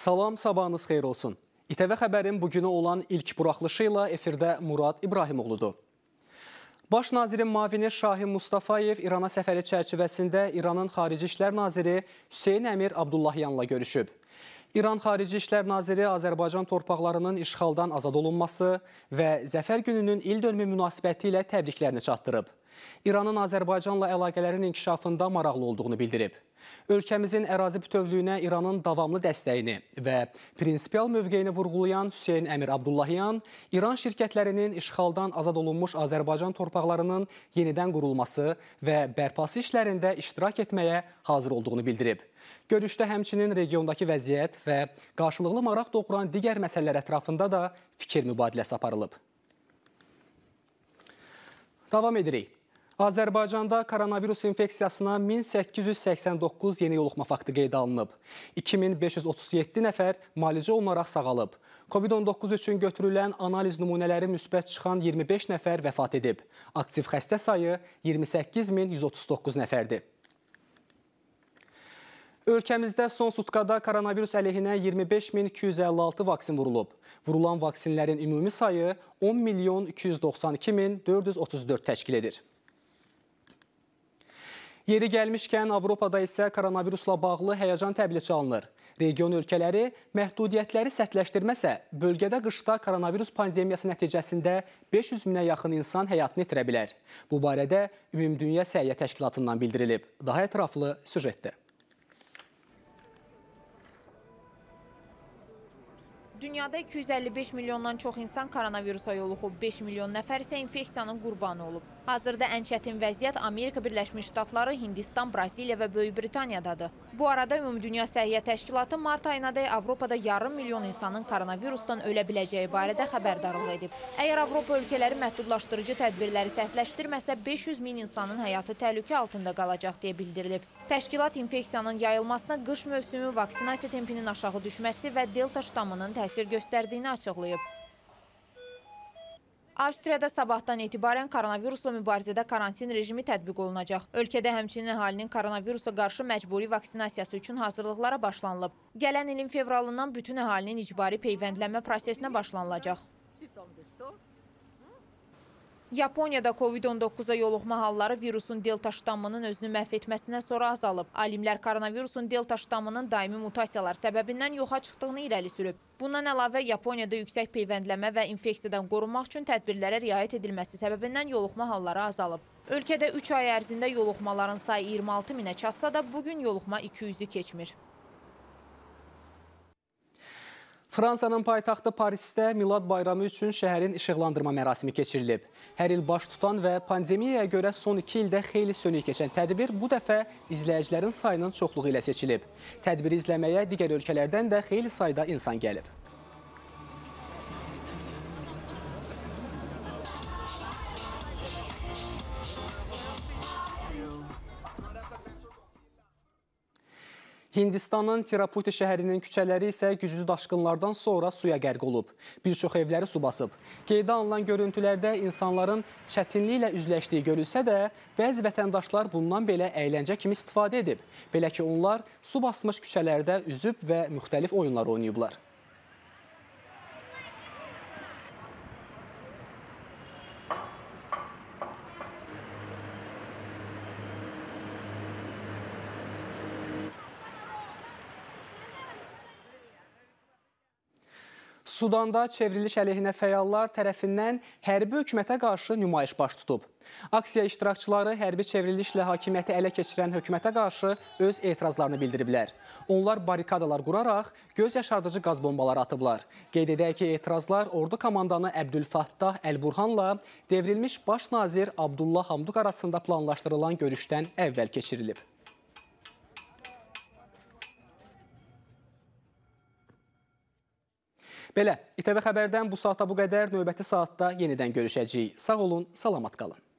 Salam, sabahınız xeyir olsun. İTV Xəbərin bugünə olan ilk buraxılışı ilə efirdə Murad İbrahimoğludur. Baş nazirin mavini Şahin Mustafayev İrana səfəri çərçivəsində İranın Xarici İşlər naziri Hüseyin Əmir Abdullahyanla görüşüb. İran Xarici İşlər naziri Azərbaycan torpaqlarının işğaldan azad olunması və Zəfər gününün il dönümü münasibəti ilə təbriklərini çatdırıb. İranın Azərbaycanla əlaqələrin inkişafında maraqlı olduğunu bildirib. Ölkəmizin ərazi bütövlüyünə İranın davamlı dəstəyini və prinsipial mövqeyini vurğulayan Hüseyin Əmir Abdullahiyan İran şirkətlərinin işğaldan azad olunmuş Azərbaycan torpaqlarının yenidən qurulması və bərpası işlərində iştirak etməyə hazır olduğunu bildirib. Görüşdə həmçinin regiondakı vəziyyət və qarşılıqlı maraq doğuran digər məsələlər ətrafında da fikir mübadiləsi aparılıb. Davam edirik. Azərbaycanda koronavirus infeksiyasına 1889 yeni yoluxma faktı qeyd alınıb. 2537 nəfər müalicə olunaraq sağalıb. COVID-19 üçün götürülən analiz nümunələri müsbət çıxan 25 nəfər vəfat edib. Aktiv xəstə sayı 28139 nəfərdir. Ölkəmizdə son sutkada koronavirus əleyhinə 25256 vaksin vurulub. Vurulan vaksinlərin ümumi sayı 10 milyon 292 min 434 təşkil edir. Yeri gəlmişkən, Avropada isə koronavirusla bağlı həyəcan təbliğ çalınır. Region ölkələri məhdudiyyətləri sərtləşdirməsə, bölgədə qışda koronavirus pandemiyası nəticəsində 500 minə yaxın insan həyatını itirə bilər. Bu barədə Ümumdünya Səhiyyə Təşkilatından bildirilib. Daha ətraflı sücətdə. Dünyada 255 milyondan çox insan koronavirusa yoluxub, 5 milyon nəfər isə infeksiyanın qurbanı olub. Hazırda ən çətin vəziyyət Amerika Birləşmiş Ştatları, Hindistan, Braziliya və Böyük Britaniyadadır. Bu arada Ümumdünya Səhiyyə Təşkilatı mart ayınadək Avropada yarım milyon insanın koronavirusdan ölə biləcəyi barədə xəbərdarlıq edib. Əgər Avropa ölkələri məhdudlaşdırıcı tədbirləri səhvləşdirməsə, 500 min insanın həyatı təhlükə altında qalacaq deyə bildirilib. Təşkilat infeksiyanın yayılmasına qış mövsümü vaksinasiya tempinin aşağı düşməsi və delta ştamının təsir göstərdiyini açıqlayıb. Avstriyada sabahdan etibarən koronavirusla mübarizədə karantin rejimi tətbiq olunacaq. Ölkədə həmçinin əhalinin koronavirusa qarşı məcburi vaksinasiyası üçün hazırlıqlara başlanılıb. Gələn ilin fevralından bütün əhalinin icbari peyvəndlənmə prosesinə başlanılacaq. Yaponiyada COVID-19-a yoluxma halları virusun delta ştammının özünü məhv etməsindən sonra azalıb. Alimlər koronavirusun delta ştammının daimi mutasiyalar səbəbindən yoxa çıxdığını irəli sürüb. Bundan əlavə Yaponiyada yüksək peyvəndləmə və infeksiyadan qorunmaq üçün tədbirlərə riayət edilməsi səbəbindən yoluxma halları azalıb. Ölkədə 3 ay ərzində yoluxmaların sayı 26 minə çatsa da, bugün yoluxma 200-ü keçmir. Fransanın paytaxtı Parisdə Milad bayramı üçün şəhərin işıqlandırma mərasimi keçirilib. Hər il baş tutan və pandemiyaya görə son iki ildə xeyli sönük keçən tədbir bu dəfə izləyicilərin sayının çoxluğu ilə seçilib. Tədbiri izləməyə digər ölkələrdən də xeyli sayda insan gəlib. Hindistanın Tiraputi şəhərinin küçələri isə güclü daşqınlardan sonra suya qərq olub. Bir çox evləri su basıb. Qeydə alınan görüntülərdə insanların çətinliklə üzləşdiyi görülsə də, bəzi vətəndaşlar bundan belə əyləncə kimi istifadə edib. Belə ki, onlar su basmış küçələrdə üzüb və müxtəlif oyunlar oynayıblar. Sudanda çevriliş əleyhinə fəallar tərəfindən hərbi hökumətə qarşı nümayiş baş tutub. Aksiya iştirakçıları hərbi çevrilişlə hakimiyyəti ələ keçirən hökumətə qarşı öz etirazlarını bildiriblər. Onlar barikadalar quraraq göz yaşardıcı qaz bombaları atıblar. Qeyd edək ki, etirazlar ordu komandanı Əbdülfattah Əlburhanla devrilmiş baş nazir Abdullah Hamduq arasında planlaşdırılan görüşdən əvvəl keçirilib. Belə, İTV Xəbərdən bu saata bu qədər. Növbəti saatda yenidən görüşəcəyik. Sağ olun, salamat qalın.